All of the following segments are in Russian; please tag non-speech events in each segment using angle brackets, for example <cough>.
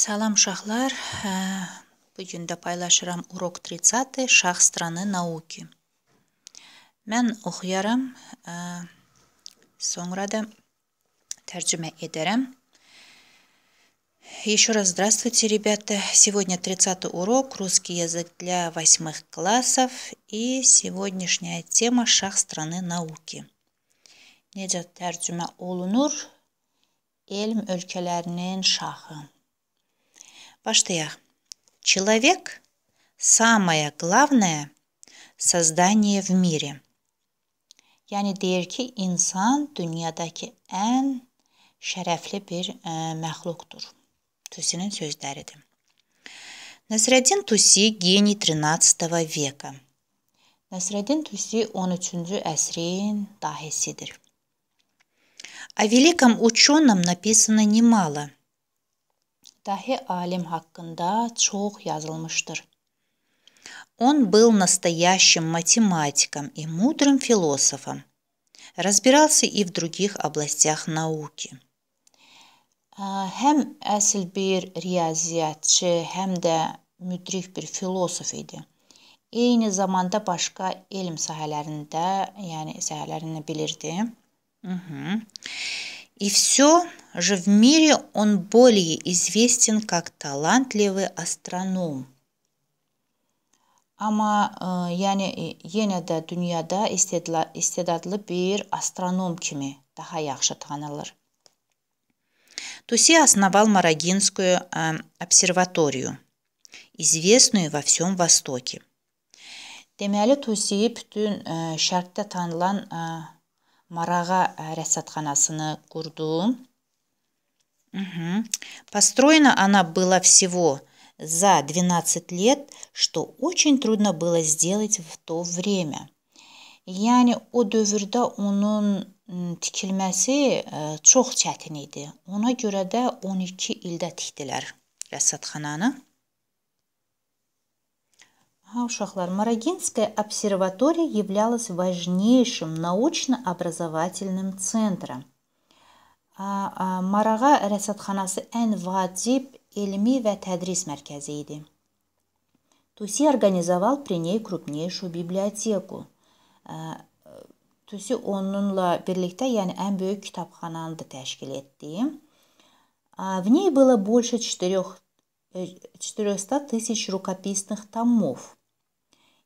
Salam uşaqlar. Э, bu gün də paylaşıram Urok 30 Şah stranı nauki. Mən oxuyaram, э, sonra da tərcümə edərəm. Еще раз здравствуйте, ребята. Сегодня 30 урок «Русский язык для восьмых классов» и сегодняшняя тема «Шах страны науки». Necə tərcümə olunur? Elm ölkələrinin şahı. Ваштеях. Человек – самое главное создание в mire. Yəni deyir ki, insan dünyadakı ən şərəfli bir ə, məxluqdur. Tusinin sözləridir. Nəsrəddin Tusi geni 13 veka. Nəsrəddin Tusi 13-cü əsrin dahisidir. О великом ученом написано немало – dahi alim hakkında çok yazılmıştır. Он был настоящим математиком и мудрым философом. Разбирался и в других областях науки. Həm əsl bir riyaziyyatçı, həm də müdrik bir filosof idi. Eyni zamanda başqa elm sahələrində, yəni sahələrini bilirdi. Hı -hı. И все же в мире он более известен как талантливый астроном. Ама, э, яне яне э, да de истедатлы бир астроном bir даха kimi daha Туси основал Марагинскую э, обсерваторию, известную во всем Востоке. Демәлі Туси бүтін ә, шәртті танылан Мараға рәсатханасыны құрды. Угу. Построена она была всего за 12 лет, что очень трудно было сделать в то время. Yani o dövrdə onun tikilməsi çox çətin idi. Ona görə də 12 ildə tikdilər rəsədxananı. А ушахлар Марагинская обсерватория являлась важнейшим научно-образовательным центром – Marağa rəsədxanası ən vacib elmi və tədris mərkəzi idi. Туси организовал при ней крупнейшую библиотеку. Tusi onunla birlikdə, yəni ən böyük kitabxananı da təşkil etdi. В ней было больше 400 э, тысяч рукописных томов.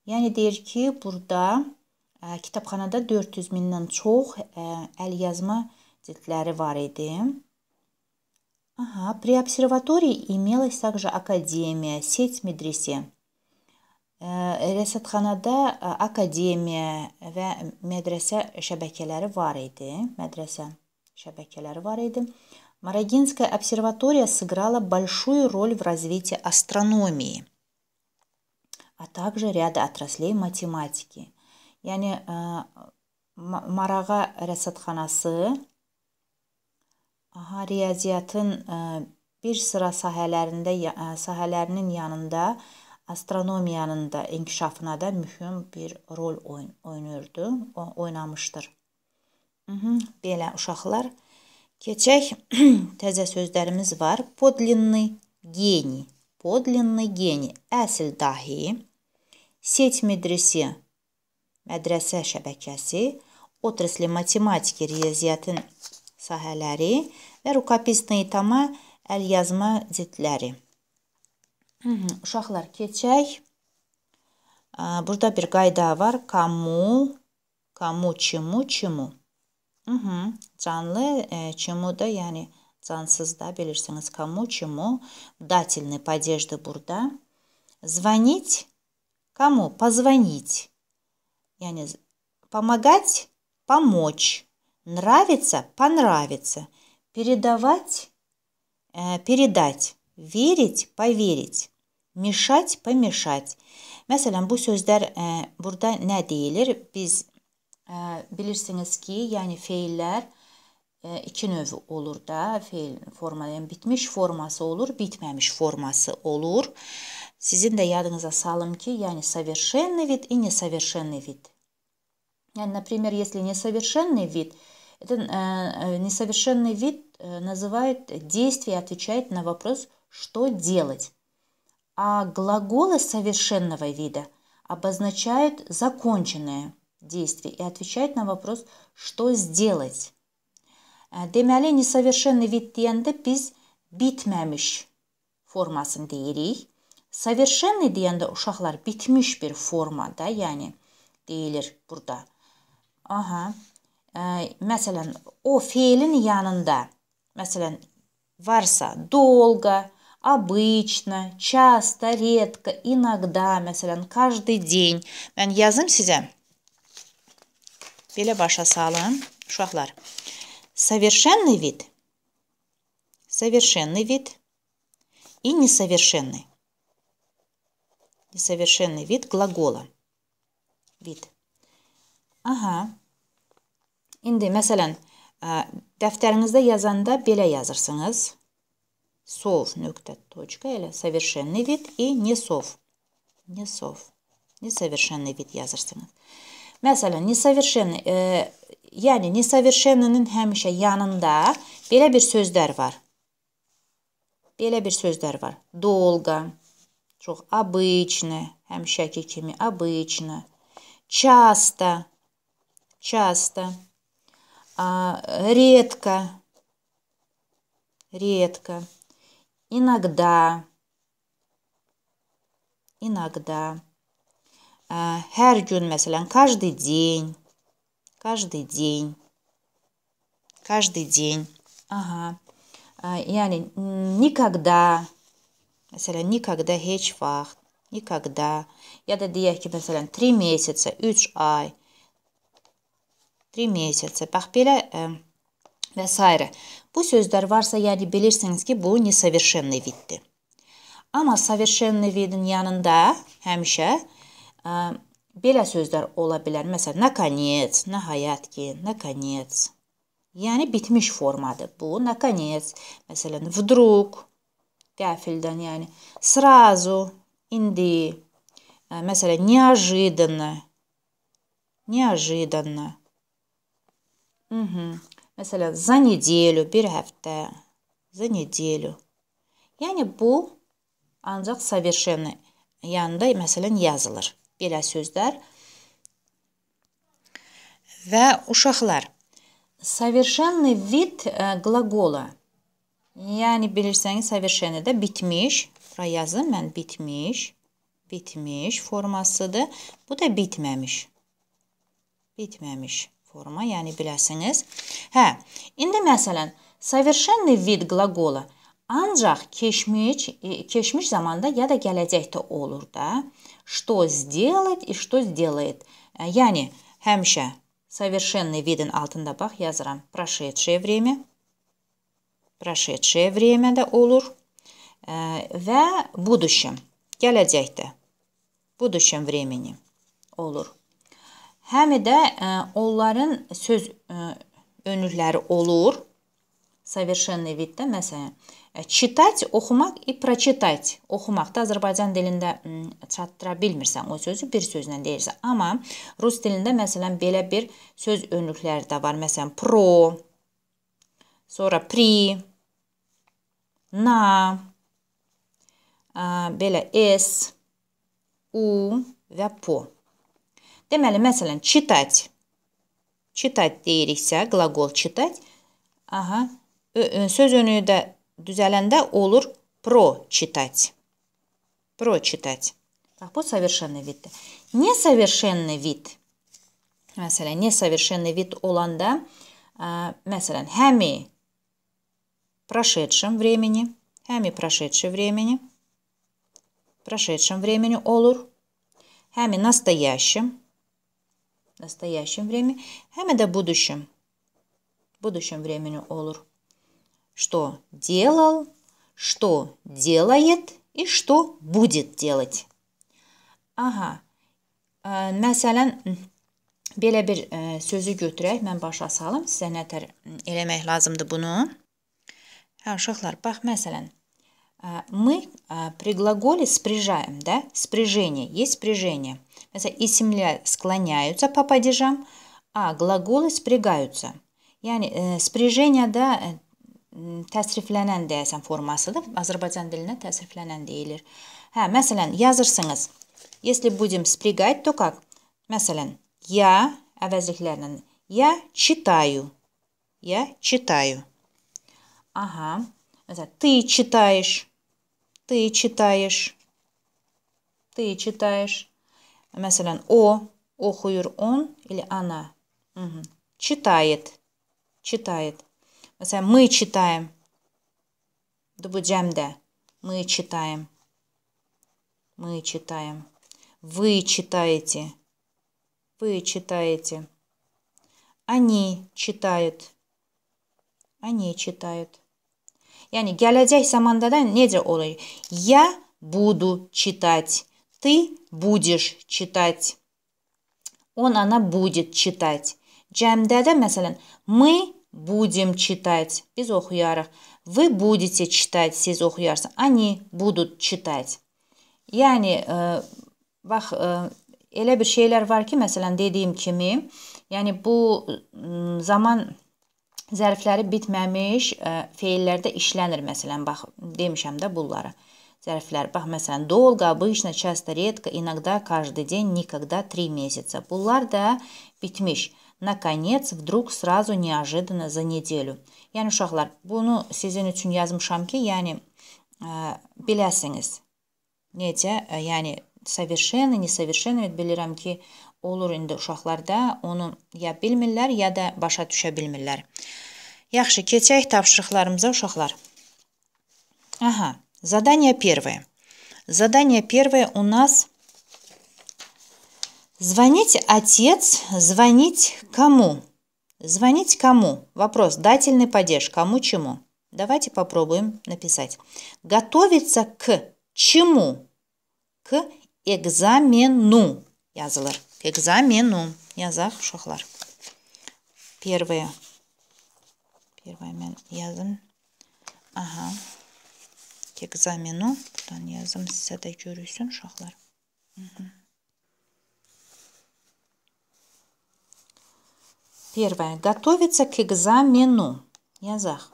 Yəni deyir ki, burada kitabxanada 400 mindən çox əlyazma цветləri var idi. Ага, при обсерватории имелась также академия, сеть медресе. Rəsədxanada akademiya və mədrəsə şəbəkələri var idi. Mədrəsə şəbəkələri var idi. Марагинская обсерватория сыграла большую роль в развитии астрономии, а также ряда отраслей математики. Yəni Marağa rəsədxanası Aha, riyaziyyatın e, bir sıra sahələrində e, sahələrinin yanında astronomiyanın da inkişafına da mühüm bir rol oyn oynayırdı, o oynamışdır. Mhm, belə uşaqlar, keçək <clears throat> təzə sözlərimiz var. Podlinni geni, podlinni geni, əsl dahi, set medresi, mədrəsə şəbəkəsi, отрасli matematiki riyaziyyatın sahələri və rukopis neytama əlyazma cildləri. Uşaqlar keçək. Burada bir qayda var. Kamu, kamu, çimu, çimu. Canlı, e, çimu da yəni cansız da bilirsiniz. Kamu, çimu. Datelni падежды burada. Звонить. Кому? Позвонить. Yəni, помогать, помочь. Нравится – понравится. Передавать э, – передать. Верить – поверить. Мешать – помешать. Məsələn, bu sözlər ə, burada nə deyilir? Biz ə, bilirsiniz ki, yəni feillər ə, iki növü olur da. Feil formanın yəni bitmiş forması olur, bitməmiş forması olur. Sizin də yadınıza salım ki, yəni совершенный вид и несовершенный вид. Yəni, например, если несовершенный вид – это э, э, несовершенный вид э, называет действие, отвечает на вопрос «что делать?». А глаголы совершенного вида обозначают законченное действие и отвечают на вопрос «что сделать?». Демәле несовершенный вид дегенде пиз bitmemiş форма deyirik. Совершенный deyəndə uşaqlar bitmiş bir formada, yəni дейлер бурда. Ага. Məsələn, o feilin yanında, məsələn, варса долго, обычно, часто, редко, иногда, məsələn, каждый день. Mən yazım sizə. Belə başa salın, uşaqlar. Совершенный вид. Совершенный вид и несовершенный. Несовершенный вид глагола. Вид. Ага. İndi məsələn, dəftərinizdə yazanda belə yazırsınız. Sov nöqtə точка elə совершенный вид и не сов. Не сов. Несовершенный вид yazırsınız. Məsələn, несовершенный, e, yəni несовершенныйın həmişə yanında belə bir sözlər var. Belə bir sözlər var. Долго, çox обычно, həmişəki kimi обычно. Часто, часто. А, редко, редко, иногда, иногда. Her gün mesela каждый день, каждый день, каждый день. Ага. Yani а, никогда, mesela никогда hiç vaxt, никогда. Я da diğer ki mesela 3 месяца, 3 ай. 3 месяца. Bax, belə ə, və s. Bu sözlər varsa, yəni bilirsiniz ki, bu nesoverшенный viddir. Amma совершенный vidin yanında həmişə ə, belə sözlər ola bilər. Məsələn, наконец, nəhayət ki, наконец. Yəni bitmiş formadır bu. Наконец. Məsələn, вдруг qəfildən, yəni сразу, indi. Ə, məsələn, неожиданно. Неожиданно. Hı -hı. Məsələn, za nedelю bir həftə. За неделю. Yəni bu ancaq совершенно yanında məsələn yazılır. Belə sözlər. Və uşaqlar. Совершенный вид э, глагола. Yəni bilirsəniz, совершенно da bitmiş. Bura yazın, mən bitmiş. Bitmiş formasıdır. Bu da bitməmiş. Bitməmiş forma, yəni biləsiniz. Hə, indi məsələn, совершенный vid qlaqola ancaq keçmiş, keçmiş zamanda ya da gələcəkdə olur da. Что сделать и что сделает. Yəni э, həmişə совершенный видin altında bax yazıram. Прошедшее время. Прошедшее время də olur. Və будущем. Gələcəkdə. Будущем времени olur. Həmi də e, onların söz e, önlükləri olur. Совершенный видdə məsələn e, читать oxumaq i прочитать oxumaq da Azərbaycan dilində çatdıra bilmirsən o sözü bir sözlə deyirsən. Amma rus dilində məsələn belə bir söz önlükləri də var. Məsələn pro, sonra pri, na, belə s, u və po. Deməli, məsələn, читать. Читать deyiriksə, глагол читать. Aha, söz önü də düzələndə olur прочитать. Прочитать. Bax, bu совершенный видdir. Несовершенный вид. Məsələn, несовершенный вид olanda, ə, məsələn, həmi прошедшем времени, həmi прошедшее времени, прошедшем времени olur. Həmi настоящем в настоящем времени hem de будущем. В будущем времени olur. Что делал, что делает и что будет делать. Aha. Ə, məsələn belə bir ə, sözü götürək, mən başa salım. Sizə nətər eləmək lazımdır bunu? Hə, uşaqlar, bax məsələn, мы э, предлоголе спряжаем, да, спряжение, есть спряжение. и земля склоняются по падежам, а глаголы спрягаются. Yani e, э, спряжение да təsriflənən deyəsən formasıdır. Azərbaycan dilinə təsriflənən deyilir. Hə, məsələn, yazırsınız. Если будем спрягать, то как? Məsələn, я əvəzliklərlə я читаю. Я читаю. Ага. Məsələn, ты читаешь. Ты читаешь. Ты читаешь. Masalan, о, o'xuyur он или она. Угу. Читает. Читает. Masalan, мы читаем. Дубы джамда. Мы читаем. Мы читаем. Вы читаете. Вы читаете. Они читают. Они читают. Yani gelecek zamanda da nece olur? Я буду читать. Ты будешь читать. Он, она будет читать. Cəmdədə məsələn мы будем читать. Biz oxuyarıq. Вы будете читать. Siz oxuyarsınız. Они будут читать. Yəni ə, bax ə, elə bir şeylər var ki, məsələn dediyim kimi, yəni bu ə, zaman zərfləri bitməmiş ə, feillərdə işlənir məsələn. Bax demişəm də bunları. Zərflər. Bax, məsələn, долго, обычно, часто, редко, иногда, каждый день, никогда, три месяца. Bunlar da bitmiş. Наконец, вдруг, сразу, неожиданно, за неделю. Yəni, uşaqlar, bunu sizin üçün yazmışam ki, yəni, ə, biləsiniz. Necə? Ə, yəni, совершенно, несовершенно bilirəm ki, olur indi uşaqlarda onu ya bilmirlər, ya da başa düşə bilmirlər. Yaxşı, keçək tapşırıqlarımıza uşaqlar. Aha. Задание первое. Задание первое у нас звонить отец, звонить кому? Звонить кому? Вопрос, дательный падеж, кому чему? Давайте попробуем написать. Готовиться к чему? К экзамену. Язылар. К экзамену. Язав шохлар. Первое. Первое мен язым. Ага matematik ekzameni buradan yazım sizə də görülsün uşaqlar. Первое. Готовиться к экзамену. Язах.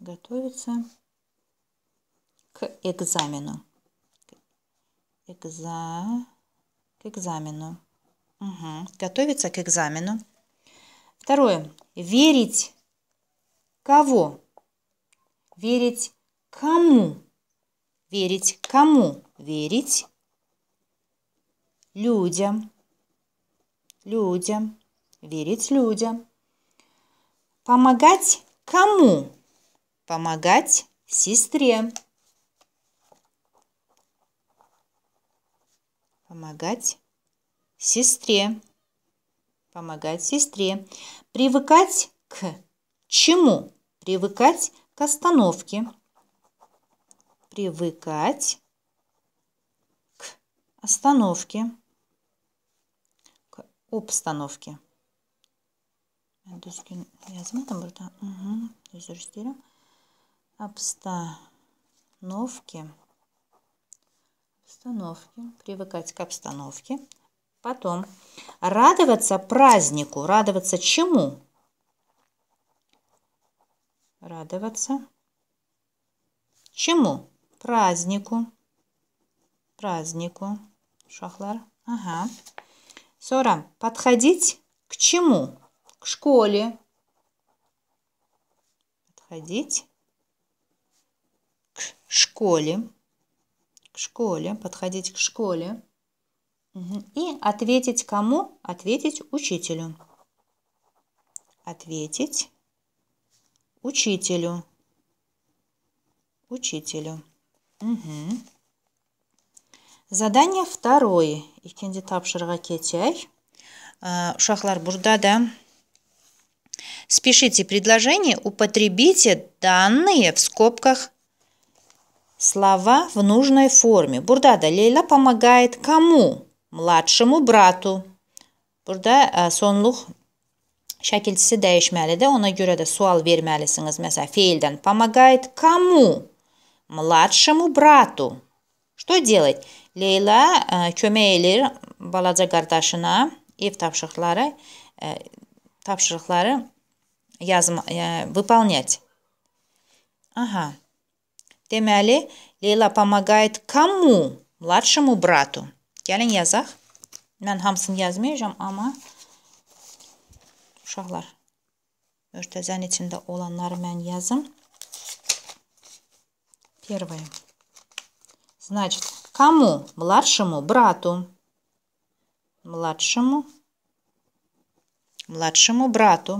Готовиться к экзамену. экза... К экзамену. Угу. Готовиться к экзамену. Второе. Верить кого? Верить кому? Верить кому? Верить людям. Людям. Верить людям. Помогать кому? Помогать сестре. Помогать сестре. Помогать сестре. Привыкать к чему? Привыкать к остановке. Привыкать к остановке. К обстановке. Düzgün yazmadım burada. Hı hı, özür isterim. Обстановки. Обстановки. Привыкать к обстановке. Потом. Радоваться празднику. Радоваться чему? радоваться. Чему? Празднику. Празднику. Шахлар. Ага. Сора, Подходить к чему? К школе. Подходить к школе. К школе. Подходить к школе. И ответить кому? Ответить учителю. Ответить Учителю. Учителю. Угу. Задание второе. Икенде тапшырға кетяй. Ушақлар, а, бурда да спешите предложение, употребите данные в скобках слова в нужной форме. да Лейла помогает кому? Младшему брату. Бурда а, сонлух şəkilçisi dəyişməlidir. Ona görə də sual verməlisiniz. Məsələn, feildən помогает кому? Младшему брату. Что делать? Leyla e, kömək eləyir balaca qardaşına ev tapşırıqları ə, e, tapşırıqları yazma ə, e, выполнять. Aha. Deməli, Leyla помогает кому? Младшему брату. Gəlin yazaq. Mən hamısını yazmayacağam, amma Uşaqlar, örtəzən içində olanları mən yazım. Первое. Значит, кому? Младшему брату. Младшему. Младшему брату.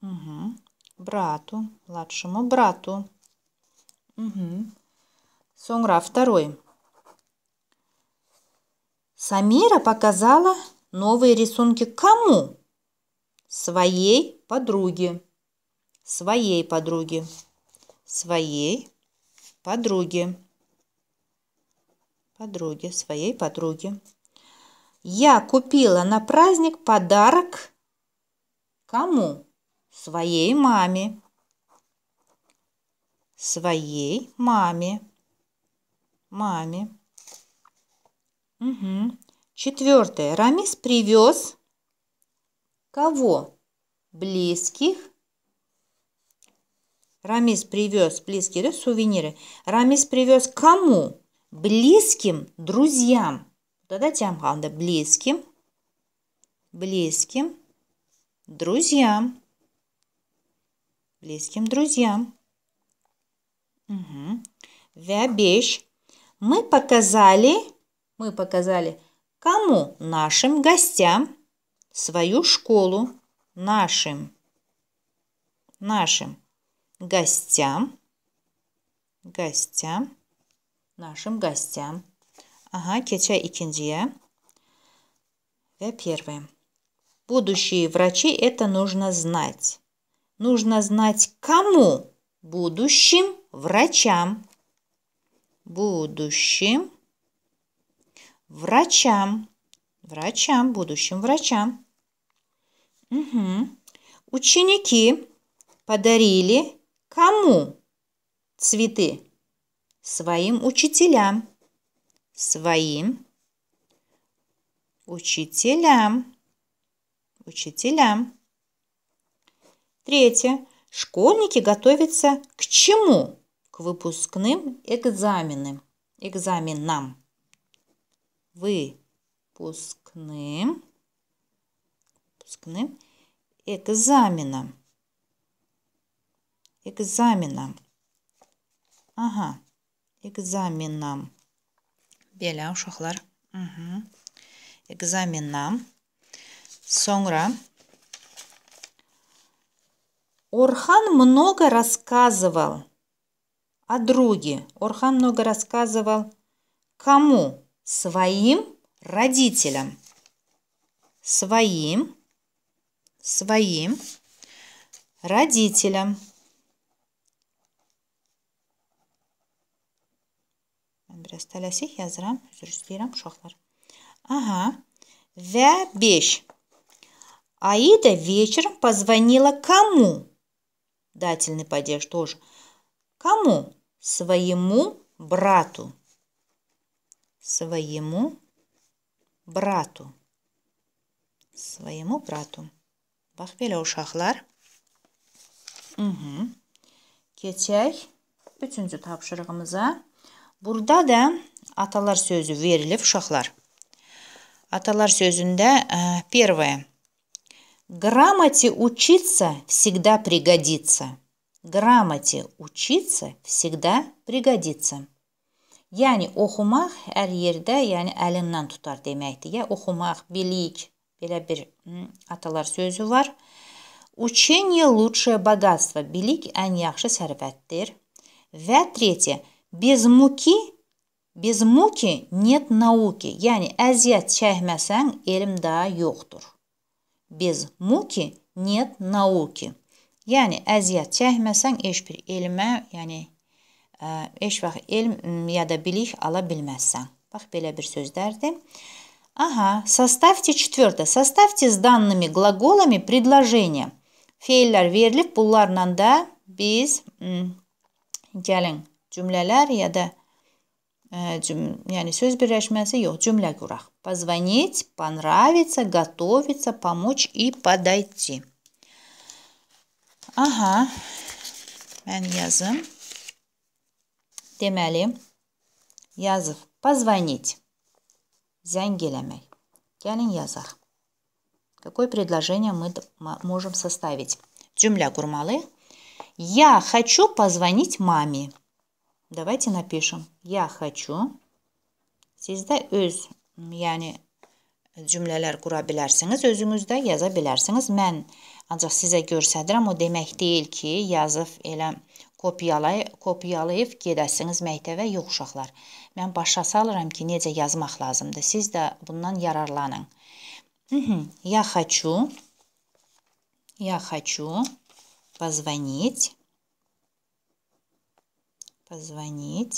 Угу. Брату. Младшему брату. Угу. Сонгра второй. Самира показала Новые рисунки кому? Своей подруге. Своей подруге. Своей подруге. Подруге, своей подруге. Я купила на праздник подарок кому? Своей маме. Своей маме. Маме. Угу. Четвертое. Рамис привез кого? Близких. Рамис привез близкие да, сувениры. Рамис привез кому? Близким друзьям. Тогда тямханда близким. Близким друзьям. Близким друзьям. Угу. Вябеш. Мы показали, мы показали Кому? Нашим гостям. Свою школу. Нашим. Нашим гостям. Гостям. Нашим гостям. ага, Aha, и ikinciye. я первая. Будущие врачи это нужно знать. Нужно знать кому? Будущим врачам. Будущим Врачам. Врачам, будущим врачам. Угу. Ученики подарили кому цветы? Своим учителям. Своим учителям. Учителям. Третье. Школьники готовятся к чему? К выпускным экзаменам. Экзаменам выпускным, выпускным экзаменом. Экзаменом. Ага. Экзаменом. Беля ушақлар. Экзаменом. Сонгра, Орхан много рассказывал о друге. Орхан много рассказывал кому? своим родителям. Своим, своим родителям. Birəstələsi yazıram, üzr istəyirəm uşaqlar. Aha. Və 5. Аида вечером позвонила кому? Дательный падеж тоже. Кому? Своему брату своему брату. Своему брату. Vaqt uşaqlar. Mhm. Keçək 3-cü tapşırığımıza. Burada da atalar sözü verilib uşaqlar. Atalar sözündə первое. Грамоте учиться всегда пригодится. Грамоте учиться всегда пригодится. Yəni oxumaq hər yerdə, yəni əlindən tutar deməkdir. Ya oxumaq, bilik, belə bir hı, atalar sözü var. Учение лучшее богатство, bilik ən yaxşı sərvətdir. Və третье, без муки Без муки нет науки. Yəni əziyyət çəkməsən elm də yoxdur. Без муки нет науки. Yəni əziyyət çəkməsən heç bir elmə, yəni heç vaxt elm ya da bilik ala bilməzsən. Bax belə bir sözdərdir. Aha, составьте четвертое. Составьте с данными глаголами предложение. Feillər verilib, bunlarla da biz gəlin cümlələr ya da э, cüm, yəni söz birləşməsi yox, cümlə quraq. Позвонить, понравиться, готовиться, помочь и подойти. Aha. Mən yazım. Demeli, yazıp позвонить. Зянгелямей. Келин язар. Какое предложение мы можем составить? Джумля гурмалы. Я хочу позвонить маме. Давайте напишем. Я хочу. Sizdə öz, yəni cümlələr qura bilərsiniz. Özünüzdə yaza bilərsiniz. Mən ancaq sizə göstərirəm. O demək deyil ki, yazıb elə Kopyalay kopyalayıb gedəsiniz məktəbə, yox uşaqlar. Mən başa salıram ki, necə yazmaq lazımdır. Siz də bundan yararlanın. Я хочу Я хочу позвонить позвонить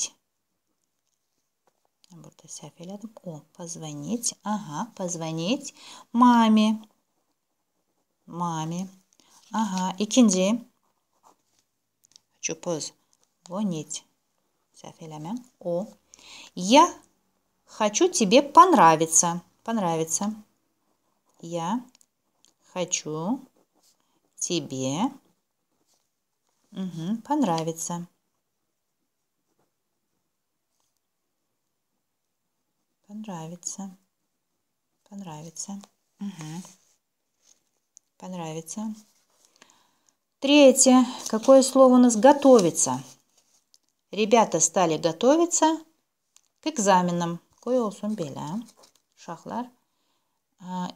Burada səhv elədim. O, позвонить. Aha, позвонить маме. Маме. Aha, ikinci. чупуз звонить. О. Я хочу тебе понравиться. Понравится. Я хочу тебе угу, понравится. Понравится. Понравится. Угу. Понравится. Третье. Какое слово у нас «готовиться»? Ребята стали готовиться к экзаменам. Кой olsun Шахлар Uşaqlar а,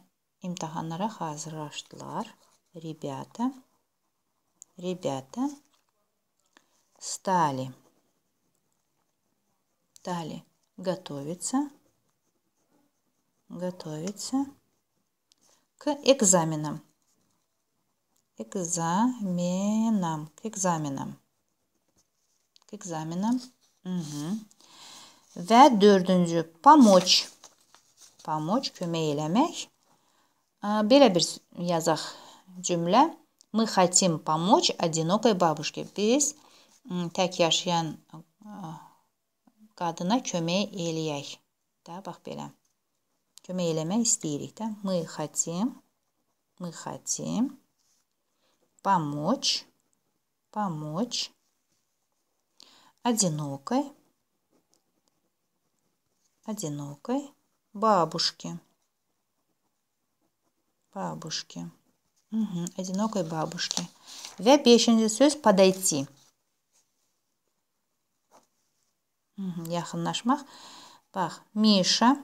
imtahanlara Ребята. Ребята стали. Стали готовиться. Готовиться к экзаменам. экзаменам, к экзamenам. К экзаменам. Угу. Və dördüncü, помочь. Помочь, kömək eləmək. Belə bir yazaq cümlə. Мы хотим помочь одинокой бабушке. Biz tək yaşayan qadına kömək eləyək. Də, bax belə. Kömək eləmək istəyirik də. Мы хотим, мы хотим помочь, помочь, одинокой, одинокой бабушке, бабушке, угу, одинокой бабушке. Вя Вяпещен сөз подойти. Яхын нашмах. Пах, Миша,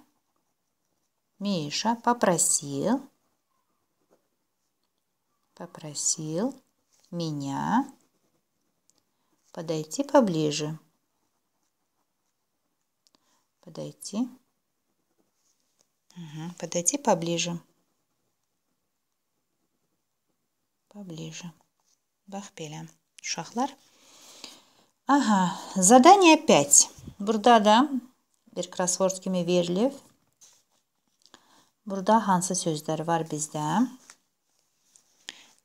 Миша попросил, попросил меня подойти поближе. Подойти. Угу. Подойти поближе. Поближе. Бахпеля. Шахлар. Ага. Задание 5. Бурда, да? bir crossword Бурда, ханса Burada hansı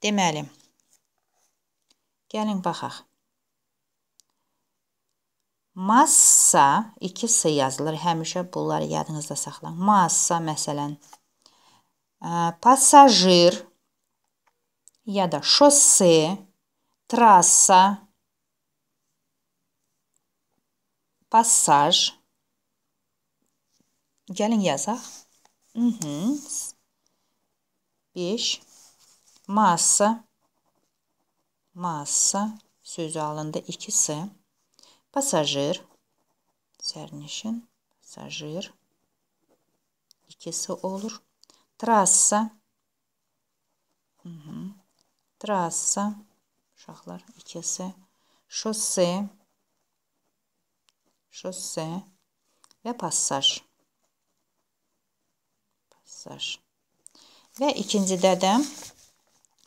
Deməli, gəlin baxaq. Massa, 2S yazılır həmişə, bunları yadınızda saxlan. Massa, məsələn, e, pasajir ya da şosse, trassa, passaj. Gəlin yazaq. 5 mhm. Масса. Massa sözü alındı ikisi. Pasajir. Sərnişin. Pasajir. İkisi olur. Trassa. Hı -hı. Trassa. Uşaqlar ikisi. Şosse. Şosse. Və passaj. Passaj. Və ikincidə də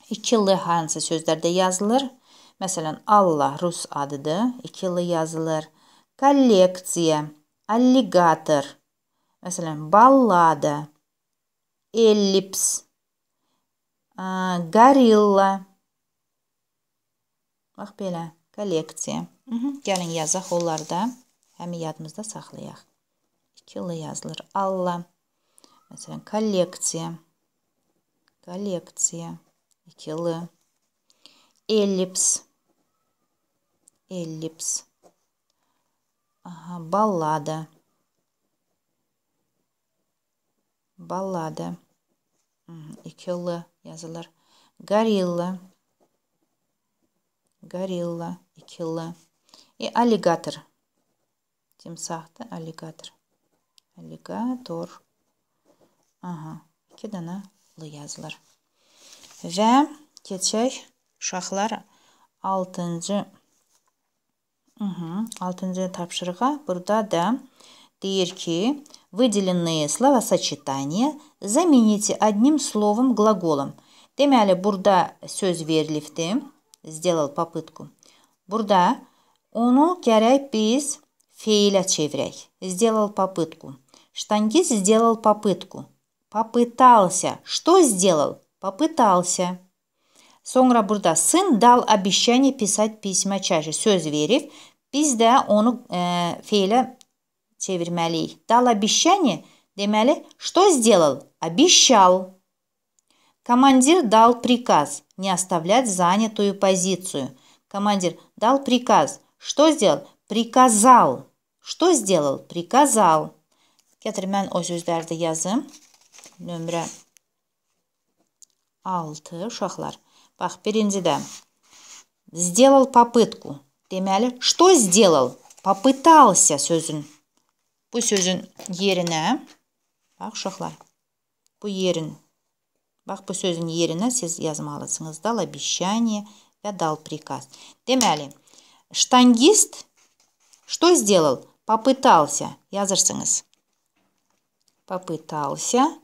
2L hansı sözlərdə yazılır? Məsələn, Allah rus adıdır. 2L yazılır. Kolleksiya, alligator. Məsələn, ballada, ellips, gorilla. Bax belə, kolleksiya. Mhm, gəlin yazaq onlarda. Həmi yadımızda saxlayaq. 2L yazılır. Allah. Məsələn, kolleksiya. Kolleksiya. Aquele эллипс эллипс ага, баллада, баллада, aquele язылар, горилла, горилла, aquele и аллигатор, тем аллигатор, аллигатор, ага, кидана, лы язылар. Və keçək uşaqlar 6-cı 6-cı mhm, tapşırığa. Burada da deyir ki, выделенные словосочетания замените одним словом глаголом. Deməli, burada söz verilibdi. Сделал попытку. Burada onu gərək biz feilə çevirək. Сделал попытку. Штангист сделал попытку. Попытался. Что сделал? Попытался. Sonra burada сын дал обещание писать письма чаще. Все verip Пизда он onu e, fiile çevirmeliyiz. обещание demeli что сделал? Обещал. Командир дал приказ не оставлять занятую позицию. Командир дал приказ. Что сделал? Приказал. Что сделал? Приказал. Getir mən o sözlərdə yazım. 6 uşaqlar. Bax, birincidə сделал попытку. Deməli, что сделал? Попытался sözün. Bu sözün yerinə bax uşaqlar. Bu yerin bax bu sözün yerinə siz yazmalısınız dal обещание və dal приказ. Deməli, штангист что сделал? Попытался yazırsınız. Попытался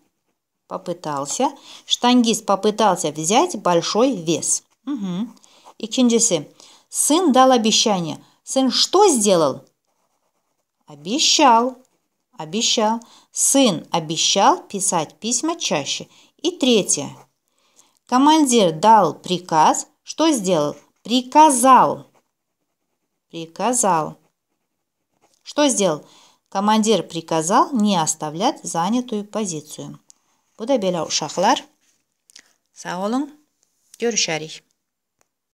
Попытался. Штангист попытался взять большой вес. Угу. İkincisi. Сын дал обещание. Сын что сделал? Обещал. Обещал. Сын обещал писать письма чаще. И третье. Командир дал приказ. Что сделал? Приказал. Приказал. Что сделал? Командир приказал не оставлять занятую позицию. Bu da belə uşaqlar. Sağ olun. Görüşərik.